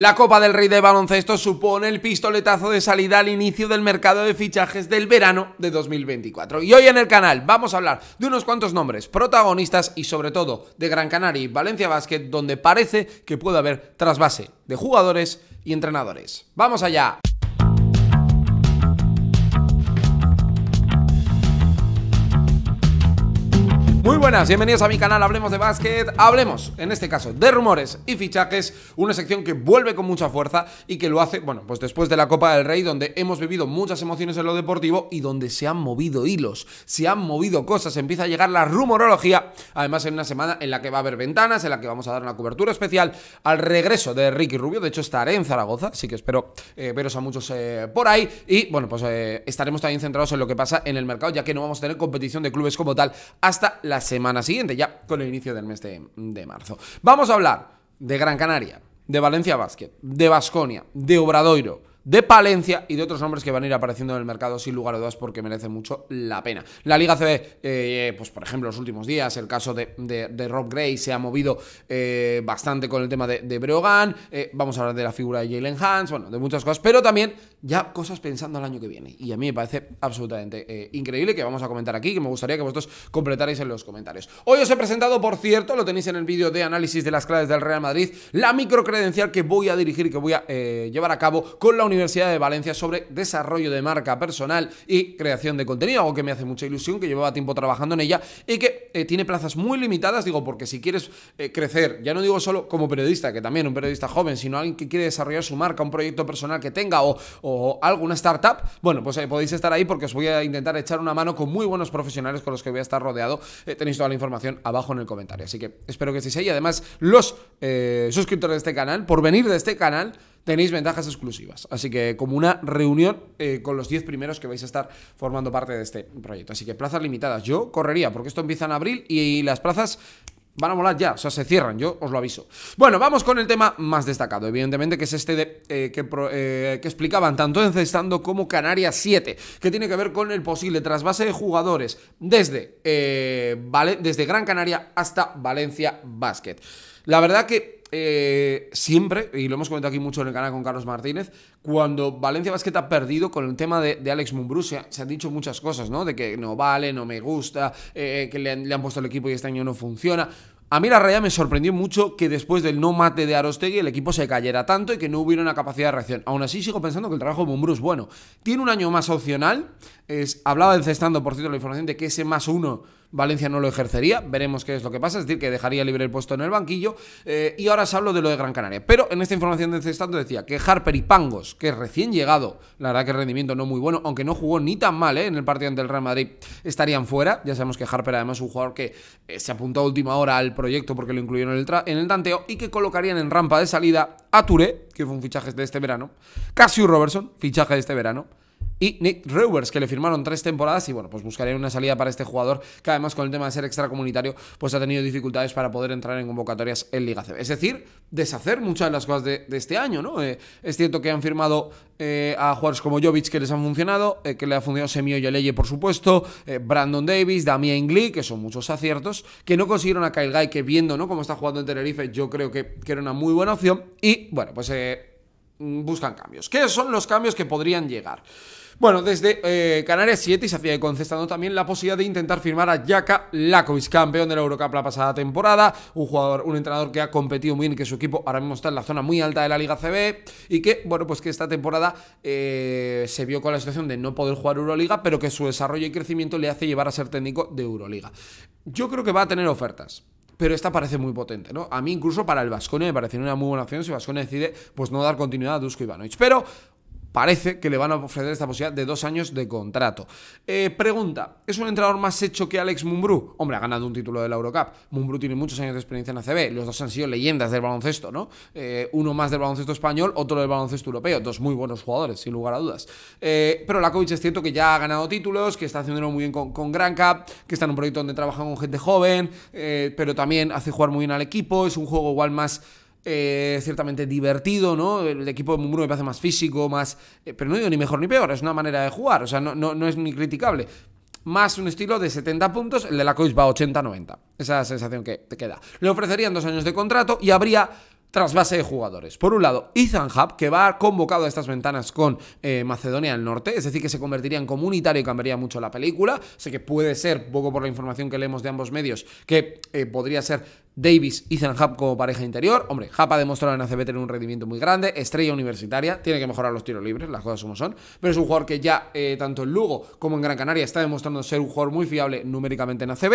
La Copa del Rey de Baloncesto supone el pistoletazo de salida al inicio del mercado de fichajes del verano de 2024. Y hoy en el canal vamos a hablar de unos cuantos nombres, protagonistas y sobre todo de Gran Canaria y Valencia Basket, donde parece que puede haber trasvase de jugadores y entrenadores. ¡Vamos allá! Muy buenas, bienvenidos a mi canal Hablemos de Básquet. Hablemos, en este caso, de rumores y fichajes, una sección que vuelve con mucha fuerza y que lo hace, bueno, pues después de la Copa del Rey, donde hemos vivido muchas emociones en lo deportivo y donde se han movido hilos, se han movido cosas, empieza a llegar la rumorología, además en una semana en la que va a haber ventanas, en la que vamos a dar una cobertura especial al regreso de Ricky Rubio, de hecho estaré en Zaragoza, así que espero eh, veros a muchos eh, por ahí y, bueno, pues eh, estaremos también centrados en lo que pasa en el mercado, ya que no vamos a tener competición de clubes como tal hasta la semana siguiente, ya con el inicio del mes de, marzo. Vamos a hablar de Gran Canaria, de Valencia Básquet, de Basconia, de Obradoiro de Palencia y de otros nombres que van a ir apareciendo en el mercado sin lugar a dudas porque merece mucho la pena. La Liga CB, eh, pues por ejemplo, los últimos días, el caso de, Rob Gray se ha movido eh, bastante con el tema de, de Breogan, eh, vamos a hablar de la figura de Jalen Hans, bueno, de muchas cosas, pero también ya cosas pensando al año que viene. Y a mí me parece absolutamente increíble que vamos a comentar aquí, que me gustaría que vosotros completarais en los comentarios. Hoy os he presentado, por cierto, lo tenéis en el vídeo de análisis de las claves del Real Madrid, la microcredencial que voy a dirigir que voy a llevar a cabo con la Universidad de Valencia sobre desarrollo de marca personal y creación de contenido, algo que me hace mucha ilusión, que llevaba tiempo trabajando en ella y que eh, tiene plazas muy limitadas, digo, porque si quieres eh, crecer, ya no digo solo como periodista, que también un periodista joven, sino alguien que quiere desarrollar su marca, un proyecto personal que tenga o, alguna startup, bueno, pues eh, podéis estar ahí porque os voy a intentar echar una mano con muy buenos profesionales con los que voy a estar rodeado. tenéis toda la información abajo en el comentario, así que espero que estéis y Además, los suscriptores de este canal, por venir de este canal, tenéis ventajas exclusivas. Así que como una reunión eh, con los 10 primeros que vais a estar formando parte de este proyecto. Así que plazas limitadas. Yo correría porque esto empieza en abril y las plazas Van a molar ya, o sea, se cierran, yo os lo aviso. Bueno, vamos con el tema más destacado, evidentemente, que es este eh, eh, que, explicaban tanto en Cestando como Canarias 7, que tiene que ver con el posible trasvase de jugadores desde, vale, desde Gran Canaria hasta Valencia Basket. La verdad que eh, siempre, y lo hemos comentado aquí mucho en el canal con Carlos Martínez, cuando Valencia Basket ha perdido con el tema de, Alex Mumbrú, se, han dicho muchas cosas, ¿no? De que no vale, no me gusta, eh, que le han, puesto el equipo y este año no funciona. A mí la realidad me sorprendió mucho que después del no mate de Arostegui el equipo se cayera tanto y que no hubiera una capacidad de reacción. Aún así sigo pensando que el trabajo de Mumbrú es bueno. Tiene un año más opcional. Es, hablaba del cestando, por cierto, la información de que ese más uno Valencia no lo ejercería, veremos qué es lo que pasa, es decir, que dejaría libre el puesto en el banquillo. Eh, y ahora os hablo de lo de Gran Canaria. Pero en esta información de Cestando decía que Harper y Pangos, que recién llegado, la verdad que rendimiento no muy bueno, aunque no jugó ni tan mal eh, en el partido ante el Real Madrid, estarían fuera. Ya sabemos que Harper además es un jugador que eh, se apuntó a última hora al proyecto porque lo incluyeron en el, en el tanteo y que colocarían en rampa de salida a Touré, que fue un fichaje de este verano, Casio Robertson, fichaje de este verano y Nick Rovers que le firmaron tres temporadas y bueno, pues buscarían una salida para este jugador que además con el tema de ser extracomunitario pues ha tenido dificultades para poder entrar en convocatorias en Liga C Es decir, deshacer muchas de las cosas de, este año, ¿no? Eh, es cierto que han firmado eh, a jugadores como Jovic que les han funcionado, eh, que le ha funcionado Semio Yoleye, por supuesto, Brandon Davis, Damien Glee, que son muchos aciertos, que no consiguieron a Kyle Guy, que viendo, ¿no? Cómo está jugando en Tenerife, yo creo que, que era una muy buena opción y bueno, pues Mm, buscan cambios. ¿Qué son los cambios que podrían llegar? Bueno, desde eh, Canarias 7 se hacía contestando también la posibilidad de intentar firmar a Jaka Lakovic, campeón de la Eurocup la pasada temporada, un jugador, un entrenador que ha competido muy bien, que su equipo ahora mismo está en la zona muy alta de la Liga CB y que, bueno, pues que esta temporada eh, se vio con la situación de no poder jugar Euroliga, pero que su desarrollo y crecimiento le hace llevar a ser técnico de Euroliga. Yo creo que va a tener ofertas pero esta parece muy potente, ¿no? A mí incluso para el Vasconia me parece una muy buena opción si Vasconia decide pues no dar continuidad a Dusko Ivanovic. Pero parece que le van a ofrecer esta posibilidad de dos años de contrato. Eh, pregunta, ¿es un entrenador más hecho que Alex Mumbrú? Hombre, ha ganado un título de la Eurocup. Mumbrú tiene muchos años de experiencia en ACB, los dos han sido leyendas del baloncesto, ¿no? Eh, uno más del baloncesto español, otro del baloncesto europeo, dos muy buenos jugadores, sin lugar a dudas. Eh, pero la es cierto que ya ha ganado títulos, que está haciéndolo muy bien con, Gran Cup, que está en un proyecto donde trabaja con gente joven, pero también hace jugar muy bien al equipo, es un juego igual más eh, ciertamente divertido, ¿no? El equipo de Mumburu me parece más físico, más... Eh, pero no digo ni mejor ni peor, es una manera de jugar, o sea, no, no, no es ni criticable. Más un estilo de 70 puntos, el de la va 80-90. Esa sensación que te queda. Le ofrecerían dos años de contrato y habría trasvase de jugadores. Por un lado, Ethan Hub, que va convocado a estas ventanas con eh, Macedonia del Norte, es decir, que se convertiría en comunitario y cambiaría mucho la película. Sé que puede ser, poco por la información que leemos de ambos medios, que podría ser Davis, y Hub como pareja interior. Hombre, Japa ha demostrado en ACB tener un rendimiento muy grande, estrella universitaria, tiene que mejorar los tiros libres, las cosas como son, pero es un jugador que ya eh, tanto en Lugo como en Gran Canaria está demostrando ser un jugador muy fiable numéricamente en ACB,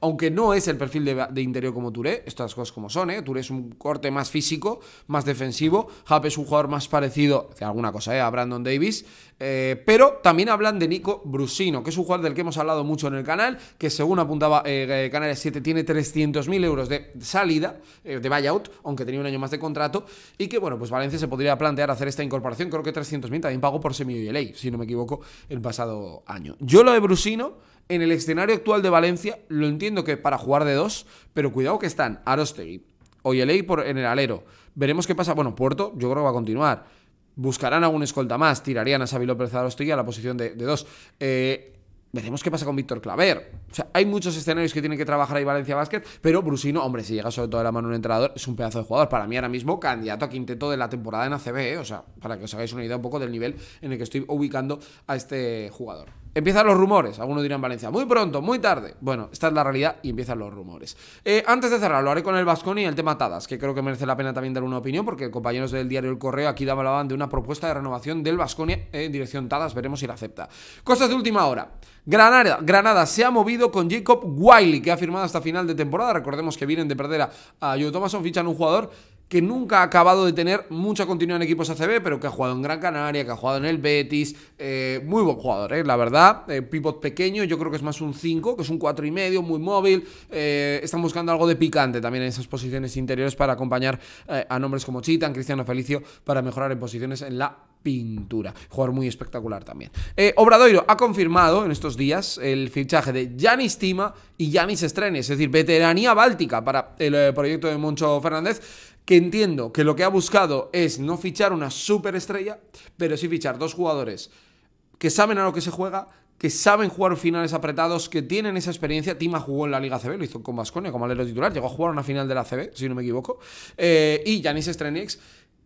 aunque no es el perfil de, interior como Touré, estas cosas como son, ¿eh? Touré es un corte más físico, más defensivo, Japa es un jugador más parecido, de alguna cosa, eh, a Brandon Davis, eh, pero también hablan de Nico Brusino, que es un jugador del que hemos hablado mucho en el canal, que según apuntaba Canarias 7 tiene 300.000 euros de salida, eh, de buyout, aunque tenía un año más de contrato, y que, bueno, pues Valencia se podría plantear hacer esta incorporación, creo que 300.000 también pago por semi y si no me equivoco, el pasado año. Yo lo de Brusino en el escenario actual de Valencia, lo entiendo que para jugar de dos, pero cuidado que están Arostegui, Oyeley por, en el alero. Veremos qué pasa. Bueno, Puerto yo creo que va a continuar. Buscarán algún escolta más, tirarían a Xavi López Arostegui a la posición de, de dos. Eh, veremos qué pasa con Víctor Claver. O sea, hay muchos escenarios que tienen que trabajar ahí Valencia Basket, pero Brusino, hombre, si llega sobre todo de la mano un entrenador, es un pedazo de jugador. Para mí ahora mismo, candidato a quinteto de la temporada en ACB, ¿eh? o sea, para que os hagáis una idea un poco del nivel en el que estoy ubicando a este jugador. Empiezan los rumores. Algunos dirán Valencia, muy pronto, muy tarde. Bueno, esta es la realidad y empiezan los rumores. Eh, antes de cerrar, lo haré con el Vasconi y el tema Tadas, que creo que merece la pena también dar una opinión, porque compañeros del diario El Correo aquí la banda de una propuesta de renovación del Vasconi en dirección Tadas. Veremos si la acepta. Cosas de última hora. Granada, Granada se ha movido con Jacob Wiley, que ha firmado hasta final de temporada. Recordemos que vienen de perder a, a Joe Thomason, fichan un jugador que nunca ha acabado de tener mucha continuidad en equipos ACB, pero que ha jugado en Gran Canaria, que ha jugado en el Betis, eh, muy buen jugador, eh, la verdad, eh, pivot pequeño, yo creo que es más un 5, que es un 4 y medio, muy móvil, están buscando algo de picante también en esas posiciones interiores para acompañar a nombres como Chitan, Cristiano Felicio, para mejorar en posiciones en la pintura, jugador muy espectacular también. Obradoiro ha confirmado en estos días el fichaje de Yanis Tima y Yanis Estrenes, es decir, veteranía báltica para el proyecto de Moncho Fernández, que entiendo que lo que ha buscado es no fichar una superestrella, pero sí fichar dos jugadores que saben a lo que se juega, que saben jugar finales apretados, que tienen esa experiencia. Tima jugó en la Liga CB, lo hizo con Vasconia como alero titular, llegó a jugar una final de la CB, si no me equivoco. Eh, y Yanis Strenix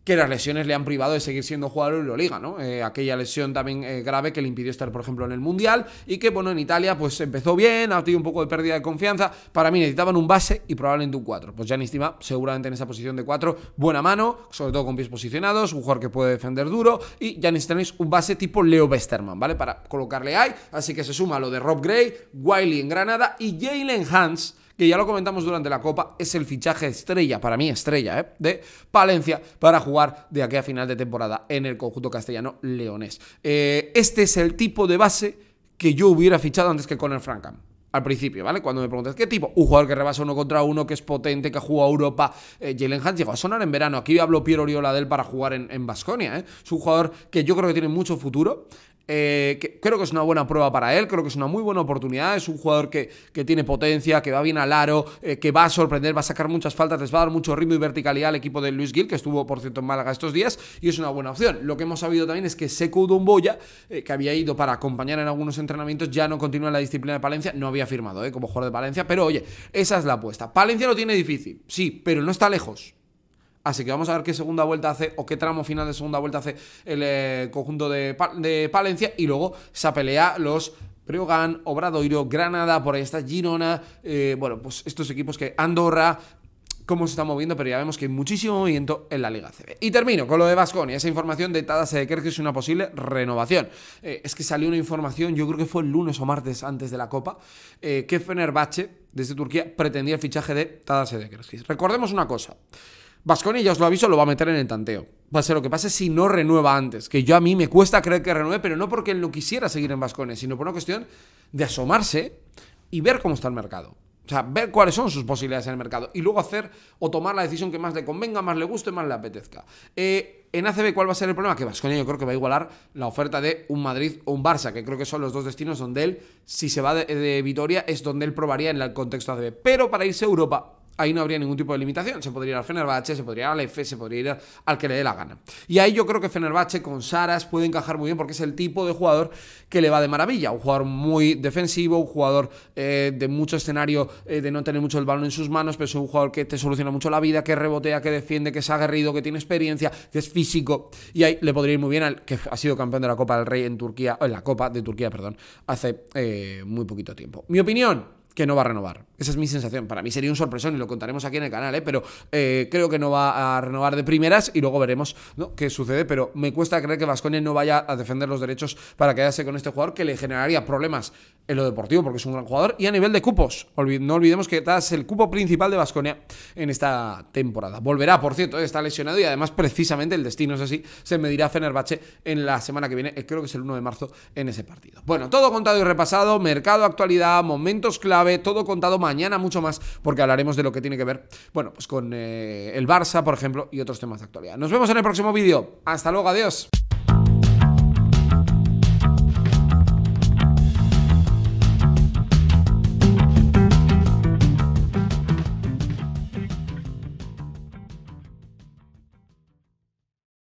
que las lesiones le han privado de seguir siendo jugador de Liga, ¿no? Eh, aquella lesión también eh, grave que le impidió estar, por ejemplo, en el Mundial y que, bueno, en Italia pues empezó bien, ha tenido un poco de pérdida de confianza. Para mí necesitaban un base y probablemente un 4. Pues Gianni Stima seguramente en esa posición de 4, buena mano, sobre todo con pies posicionados, un jugador que puede defender duro y Giannis tenéis un base tipo Leo Besterman, ¿vale? Para colocarle ahí, así que se suma lo de Rob Gray, Wiley en Granada y Jalen Hans que ya lo comentamos durante la Copa, es el fichaje estrella, para mí estrella, ¿eh? de Palencia para jugar de aquella final de temporada en el conjunto castellano leonés. Eh, este es el tipo de base que yo hubiera fichado antes que con el Frankham al principio, ¿vale? Cuando me preguntas qué tipo, un jugador que rebasa uno contra uno, que es potente, que ha a Europa. Eh, Jalen Hans llegó a sonar en verano. Aquí habló Piero Oriola de él para jugar en Basconia. ¿eh? Es un jugador que yo creo que tiene mucho futuro. Eh, creo que es una buena prueba para él, creo que es una muy buena oportunidad. Es un jugador que, que tiene potencia, que va bien al aro, eh, que va a sorprender, va a sacar muchas faltas, les va a dar mucho ritmo y verticalidad al equipo de Luis Gil, que estuvo, por cierto, en Málaga estos días, y es una buena opción. Lo que hemos sabido también es que Seco Domboya, eh, que había ido para acompañar en algunos entrenamientos, ya no continúa en la disciplina de Palencia, no había firmado como jugador de Palencia, pero oye, esa es la apuesta. Palencia lo tiene difícil, sí, pero no está lejos. Así que vamos a ver qué segunda vuelta hace o qué tramo final de segunda vuelta hace el eh, conjunto de, Palencia y luego se pelea los Preogán, Obradoiro, Granada, por ahí está Girona, eh, bueno, pues estos equipos que Andorra, cómo se está moviendo, pero ya vemos que hay muchísimo movimiento en la Liga CB. Y termino con lo de Vasconi, esa información de Tadas de que es una posible renovación. Eh, es que salió una información, yo creo que fue el lunes o martes antes de la Copa, que Fenerbahce, desde Turquía, pretendía el fichaje de Tadas de Recordemos una cosa. Vasconia, ya os lo aviso, lo va a meter en el tanteo. Va a ser lo que pase si no renueva antes. Que yo a mí me cuesta creer que renueve, pero no porque él no quisiera seguir en Vasconia, sino por una cuestión de asomarse y ver cómo está el mercado. O sea, ver cuáles son sus posibilidades en el mercado y luego hacer o tomar la decisión que más le convenga, más le guste, más le apetezca. Eh, en ACB, ¿cuál va a ser el problema? Que Vasconia yo creo que va a igualar la oferta de un Madrid o un Barça, que creo que son los dos destinos donde él, si se va de, Vitoria, es donde él probaría en el contexto ACB. Pero para irse a Europa, ahí no habría ningún tipo de limitación. Se podría ir al Fenerbahce, se podría ir al F, se podría ir al que le dé la gana. Y ahí yo creo que Fenerbahce con Saras puede encajar muy bien porque es el tipo de jugador que le va de maravilla. Un jugador muy defensivo, un jugador eh, de mucho escenario eh, de no tener mucho el balón en sus manos, pero es un jugador que te soluciona mucho la vida, que rebotea, que defiende, que es aguerrido, que tiene experiencia, que es físico. Y ahí le podría ir muy bien al que ha sido campeón de la Copa del Rey en Turquía, en la Copa de Turquía, perdón, hace eh, muy poquito tiempo. Mi opinión, que no va a renovar. Esa es mi sensación. Para mí sería un sorpresón y lo contaremos aquí en el canal, ¿eh? pero eh, creo que no va a renovar de primeras y luego veremos qué sucede. Pero me cuesta creer que Vasconia no vaya a defender los derechos para quedarse con este jugador que le generaría problemas en lo deportivo, porque es un gran jugador, y a nivel de cupos. No olvidemos que es el cupo principal de Vasconia en esta temporada. Volverá, por cierto, eh, está lesionado y además precisamente el destino es así, se medirá Fenerbahce en la semana que viene, eh, creo que es el 1 de marzo, en ese partido. Bueno, todo contado y repasado, mercado, actualidad, momentos clave, todo contado mañana mucho más, porque hablaremos de lo que tiene que ver, bueno, pues con eh, el Barça, por ejemplo, y otros temas de actualidad. Nos vemos en el próximo vídeo. Hasta luego, adiós.